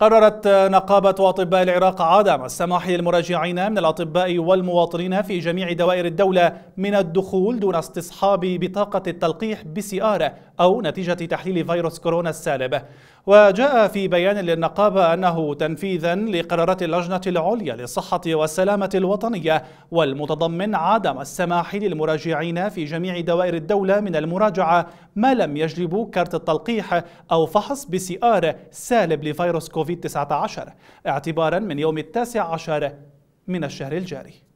قررت نقابة أطباء العراق عدم السماح للمراجعين من الأطباء والمواطنين في جميع دوائر الدولة من الدخول دون استصحاب بطاقة التلقيح بسيارة أو نتيجة تحليل فيروس كورونا السالب وجاء في بيان للنقابة أنه تنفيذا لقرارات اللجنة العليا للصحة والسلامة الوطنية والمتضمن عدم السماح للمراجعين في جميع دوائر الدولة من المراجعة ما لم يجلبوا كارت التلقيح أو فحص بي سي آر سالب لفيروس كوفيد 19 اعتبارا من يوم التاسع عشر من الشهر الجاري